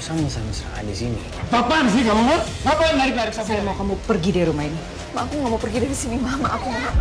Rosa mesra-mesraan di sini. Apaan sih kamu? Ngapain narik-narik Saya mau kamu pergi dari rumah ini. Ma, aku nggak mau pergi dari sini, Mama. Aku nggak.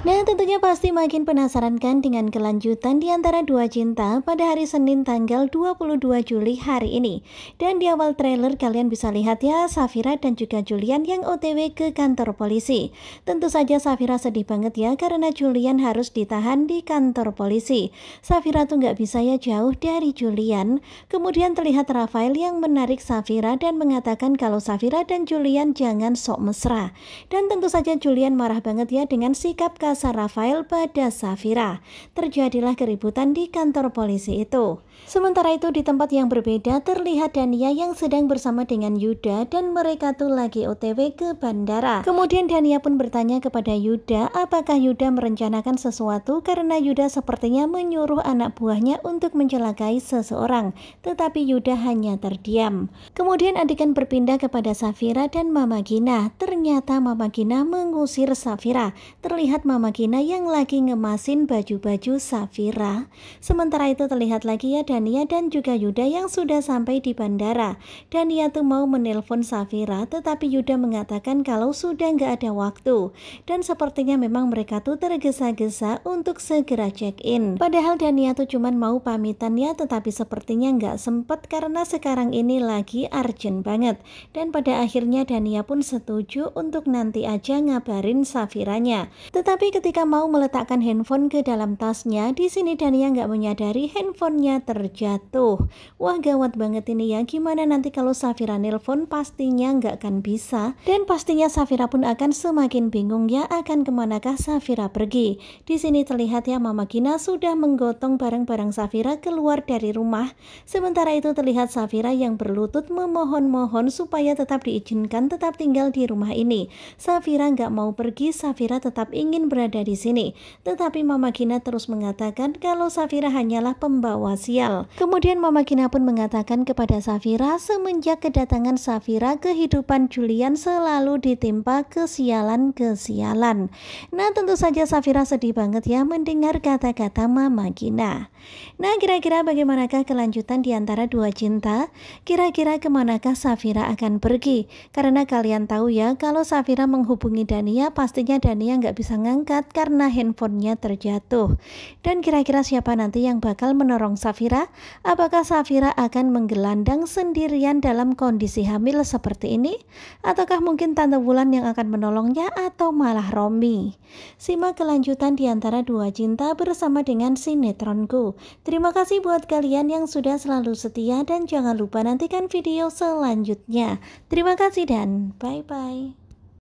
Nah tentunya pasti makin penasaran kan dengan kelanjutan di antara dua cinta pada hari Senin tanggal 22 Juli hari ini. Dan di awal trailer kalian bisa lihat ya Safira dan juga Julian yang otw ke kantor polisi. Tentu saja Safira sedih banget ya karena Julian harus ditahan di kantor polisi. Safira tuh nggak bisa ya jauh dari Julian. Kemudian terlihat Rafael yang menarik Safira dan mengatakan kalau Safira dan Julian jangan sok mesra. Dan tentu saja Julian marah banget ya dengan sikap jasa Rafael pada Safira. Terjadilah keributan di kantor polisi itu. Sementara itu di tempat yang berbeda terlihat Dania yang sedang bersama dengan Yuda dan mereka tuh lagi otw ke bandara. Kemudian Dania pun bertanya kepada Yuda apakah Yuda merencanakan sesuatu karena Yuda sepertinya menyuruh anak buahnya untuk mencelakai seseorang. Tetapi Yuda hanya terdiam. Kemudian adegan berpindah kepada Safira dan Mama Gina. Ternyata Mama Gina mengusir Safira. Terlihat Mama Gina yang lagi ngemasin baju-baju Safira. Sementara itu terlihat lagi ya Dania dan juga Yuda yang sudah sampai di bandara. Dania tuh mau menelpon Safira tetapi Yuda mengatakan kalau sudah nggak ada waktu. Dan sepertinya memang mereka tuh tergesa-gesa untuk segera check-in. Padahal Dania tuh cuman mau pamitan ya tetapi sepertinya nggak sempat karena sekarang ini lagi urgent banget. Dan pada akhirnya Dania pun setuju untuk nanti aja ngabarin Safiranya. Tetapi ketika mau meletakkan handphone ke dalam tasnya, di sini Dania nggak menyadari handphonenya ter terjatuh. Wah gawat banget ini ya, gimana nanti kalau Safira nelpon pastinya nggak akan bisa. Dan pastinya Safira pun akan semakin bingung ya akan kemanakah Safira pergi. Di sini terlihat ya Mama Gina sudah menggotong barang-barang Safira keluar dari rumah. Sementara itu terlihat Safira yang berlutut memohon-mohon supaya tetap diizinkan tetap tinggal di rumah ini. Safira nggak mau pergi, Safira tetap ingin berada di sini. Tetapi Mama Gina terus mengatakan kalau Safira hanyalah pembawa sial sosial. Kemudian Mama Gina pun mengatakan kepada Safira semenjak kedatangan Safira kehidupan Julian selalu ditimpa kesialan-kesialan. Nah tentu saja Safira sedih banget ya mendengar kata-kata Mama Gina. Nah kira-kira bagaimanakah kelanjutan di antara dua cinta? Kira-kira kemanakah Safira akan pergi? Karena kalian tahu ya kalau Safira menghubungi Dania pastinya Dania nggak bisa ngangkat karena handphonenya terjatuh. Dan kira-kira siapa nanti yang bakal menorong Safira Safira, apakah Safira akan menggelandang sendirian dalam kondisi hamil seperti ini? Ataukah mungkin Tante Wulan yang akan menolongnya atau malah Romi? Simak kelanjutan di antara dua cinta bersama dengan sinetronku. Terima kasih buat kalian yang sudah selalu setia dan jangan lupa nantikan video selanjutnya. Terima kasih dan bye-bye.